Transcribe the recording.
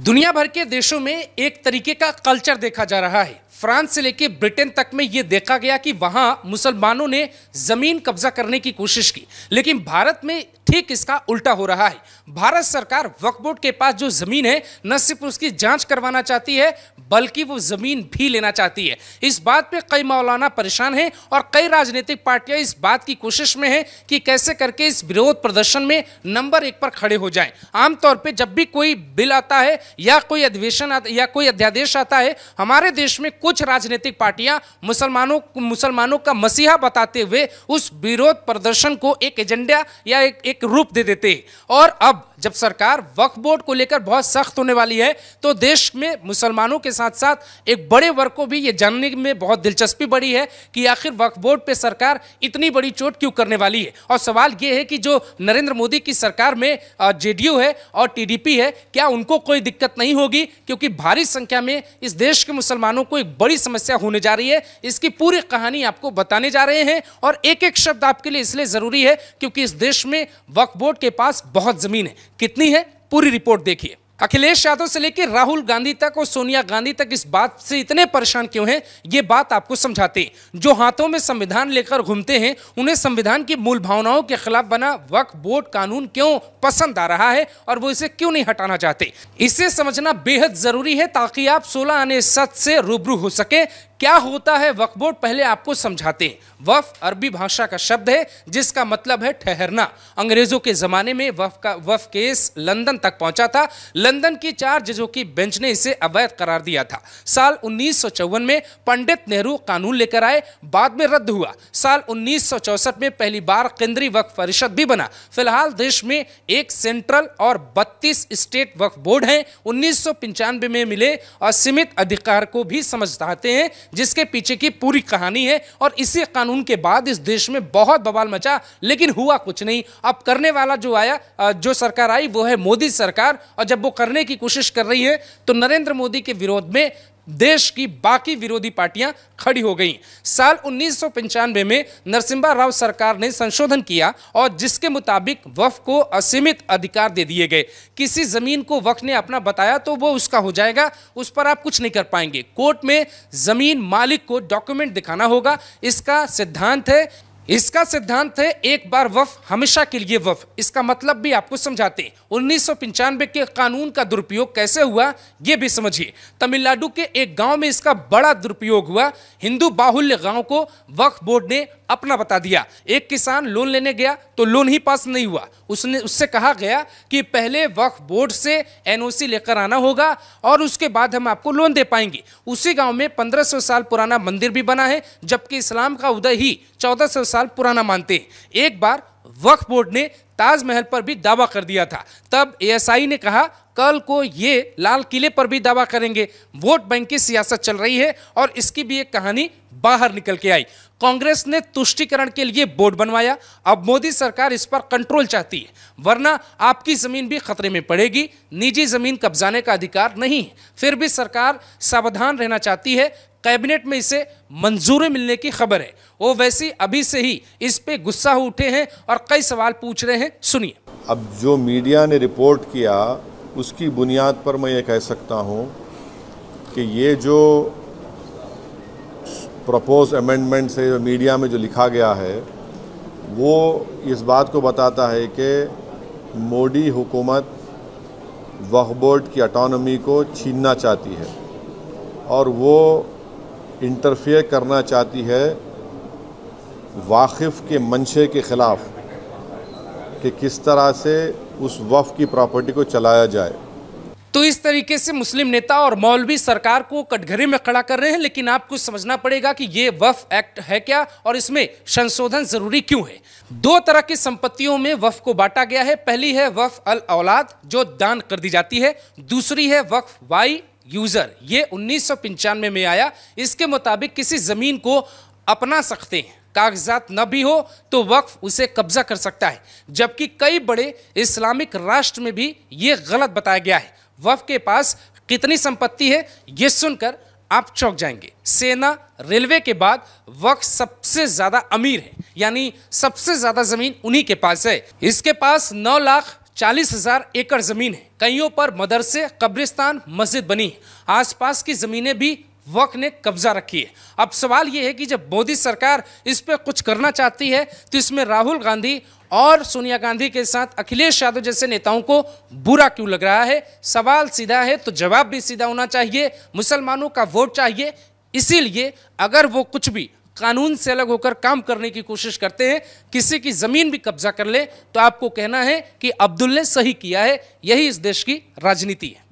दुनिया भर के देशों में एक तरीके का कल्चर देखा जा रहा है फ्रांस से लेकर ब्रिटेन तक में यह देखा गया कि वहां मुसलमानों ने ज़मीन कब्जा करने की कोशिश की लेकिन भारत में ठीक इसका उल्टा हो रहा है भारत सरकार वक्फ बोर्ड के पास जो ज़मीन है न सिर्फ उसकी जांच करवाना चाहती है बल्कि वो ज़मीन भी लेना चाहती है इस बात पे कई मौलाना परेशान हैं और कई राजनीतिक पार्टियां इस बात की कोशिश में हैं कि कैसे करके इस विरोध प्रदर्शन में नंबर एक पर खड़े हो जाएं आमतौर पे जब भी कोई बिल आता है या कोई अधिवेशन या कोई अध्यादेश आता है हमारे देश में कुछ राजनीतिक पार्टियां मुसलमानों मुसलमानों का मसीहा बताते हुए उस विरोध प्रदर्शन को एक एजेंडा या एक, एक एक रूप दे देते और अब जब सरकार वक्फ बोर्ड को लेकर बहुत सख्त होने वाली है तो देश में मुसलमानों के साथ साथ एक बड़े वर्ग को भी ये जानने में बहुत दिलचस्पी बढ़ी है कि आखिर वक्फ बोर्ड पर सरकार इतनी बड़ी चोट क्यों करने वाली है और सवाल ये है कि जो नरेंद्र मोदी की सरकार में जे है और टी है क्या उनको कोई दिक्कत नहीं होगी क्योंकि भारी संख्या में इस देश के मुसलमानों को एक बड़ी समस्या होने जा रही है इसकी पूरी कहानी आपको बताने जा रहे हैं और एक एक शब्द आपके लिए इसलिए ज़रूरी है क्योंकि इस देश में वक्फ बोर्ड के पास बहुत जमीन है कितनी है पूरी रिपोर्ट देखिए अखिलेश यादव से लेकर राहुल गांधी तक और सोनिया गांधी तक इस बात से इतने परेशान क्यों हैं ये बात आपको समझाते जो हाथों में संविधान लेकर घूमते हैं उन्हें संविधान की मूल भावनाओं के खिलाफ बना वक्फ बोर्ड कानून क्यों पसंद आ रहा है और वो इसे क्यों नहीं हटाना चाहते इसे समझना बेहद जरूरी है ताकि आप सोलह आने सच से रूबरू हो सके क्या होता है वक्फ बोर्ड पहले आपको समझाते हैं वफ अरबी भाषा का शब्द है जिसका मतलब है ठहरना अंग्रेजों के ज़माने में वफ का वफ केस लंदन तक पहुंचा था लंदन की चार जजों की बेंच ने इसे अवैध करार दिया था साल उन्नीस में पंडित नेहरू कानून लेकर आए बाद में रद्द हुआ साल उन्नीस में पहली बार केंद्रीय वक्फ परिषद भी बना फिलहाल देश में एक सेंट्रल और बत्तीस स्टेट वक्फ बोर्ड है उन्नीस में मिले और सीमित अधिकार को भी समझ हैं जिसके पीछे की पूरी कहानी है और इसी कानून के बाद इस देश में बहुत बवाल मचा लेकिन हुआ कुछ नहीं अब करने वाला जो आया जो सरकार आई वो है मोदी सरकार और जब वो करने की कोशिश कर रही है तो नरेंद्र मोदी के विरोध में देश की बाकी विरोधी पार्टियां खड़ी हो गईं। साल उन्नीस में नरसिम्हा राव सरकार ने संशोधन किया और जिसके मुताबिक वफ को असीमित अधिकार दे दिए गए किसी जमीन को वफ ने अपना बताया तो वो उसका हो जाएगा उस पर आप कुछ नहीं कर पाएंगे कोर्ट में जमीन मालिक को डॉक्यूमेंट दिखाना होगा इसका सिद्धांत है इसका सिद्धांत है एक बार वफ हमेशा के लिए वफ इसका मतलब भी आपको समझाते हैं उन्नीस के कानून का दुरुपयोग कैसे हुआ यह भी समझिए तमिलनाडु के एक गांव में इसका बड़ा दुरुपयोग हुआ हिंदू बाहुल्य गांव को वक्फ बोर्ड ने अपना बता दिया एक किसान लोन लेने गया तो लोन ही पास नहीं हुआ उसने उससे कहा गया कि पहले वक्फ बोर्ड से एनओसी लेकर आना होगा और उसके बाद हम आपको लोन दे पाएंगे उसी गांव में 1500 साल पुराना मंदिर भी बना है जबकि इस्लाम का उदय ही 1400 साल पुराना मानते हैं एक बार वक्फ बोर्ड ने ताजमहल पर भी दावा कर दिया था तब एएसआई ने कहा कल को ये लाल किले पर भी दावा करेंगे वोट बैंक की सियासत चल रही है और इसकी भी एक कहानी बाहर निकल के आई कांग्रेस ने तुष्टिकरण के लिए बोर्ड बनवाया अब मोदी सरकार इस पर कंट्रोल चाहती है वरना आपकी ज़मीन भी खतरे में पड़ेगी निजी ज़मीन कब्जाने का अधिकार नहीं है फिर भी सरकार सावधान रहना चाहती है कैबिनेट में इसे मंजूरी मिलने की खबर है वो वैसे अभी से ही इस पे गुस्सा उठे हैं और कई सवाल पूछ रहे हैं सुनिए अब जो मीडिया ने रिपोर्ट किया उसकी बुनियाद पर मैं ये कह सकता हूँ कि ये जो प्रपोज अमेंडमेंट से जो मीडिया में जो लिखा गया है वो इस बात को बताता है कि मोदी हुकूमत वक्फ बोर्ड की अटोनमी को छीनना चाहती है और वो इंटरफेयर करना चाहती है वाकिफ़ के मंशे के ख़िलाफ़ कि किस तरह से उस वफ की प्रॉपर्टी को चलाया जाए तो इस तरीके से मुस्लिम नेता और मौलवी सरकार को कटघरे में खड़ा कर रहे हैं लेकिन आपको समझना पड़ेगा कि ये वफ एक्ट है क्या और इसमें संशोधन जरूरी क्यों है दो तरह की संपत्तियों में वफ को बांटा गया है पहली है वफ अल औलाद जो दान कर दी जाती है दूसरी है वफ वाई यूजर ये उन्नीस में आया इसके मुताबिक किसी जमीन को अपना सकते हैं कागजात न भी हो तो वक्फ उसे कब्जा कर सकता है जबकि कई बड़े इस्लामिक राष्ट्र में भी ये गलत बताया गया है वक्फ के पास कितनी संपत्ति है ये सुनकर आप चौक जाएंगे सेना रेलवे के बाद वक्त सबसे ज़्यादा अमीर है यानी सबसे ज़्यादा ज़मीन उन्हीं के पास है इसके पास नौ लाख चालीस हजार एकड़ ज़मीन है कईयों पर मदरसे कब्रिस्तान मस्जिद बनी है आसपास की ज़मीनें भी वक्त ने कब्जा रखी है अब सवाल ये है कि जब मोदी सरकार इस पर कुछ करना चाहती है तो इसमें राहुल गांधी और सोनिया गांधी के साथ अखिलेश यादव जैसे नेताओं को बुरा क्यों लग रहा है सवाल सीधा है तो जवाब भी सीधा होना चाहिए मुसलमानों का वोट चाहिए इसीलिए अगर वो कुछ भी कानून से अलग होकर काम करने की कोशिश करते हैं किसी की ज़मीन भी कब्जा कर ले तो आपको कहना है कि अब्दुल ने सही किया है यही इस देश की राजनीति है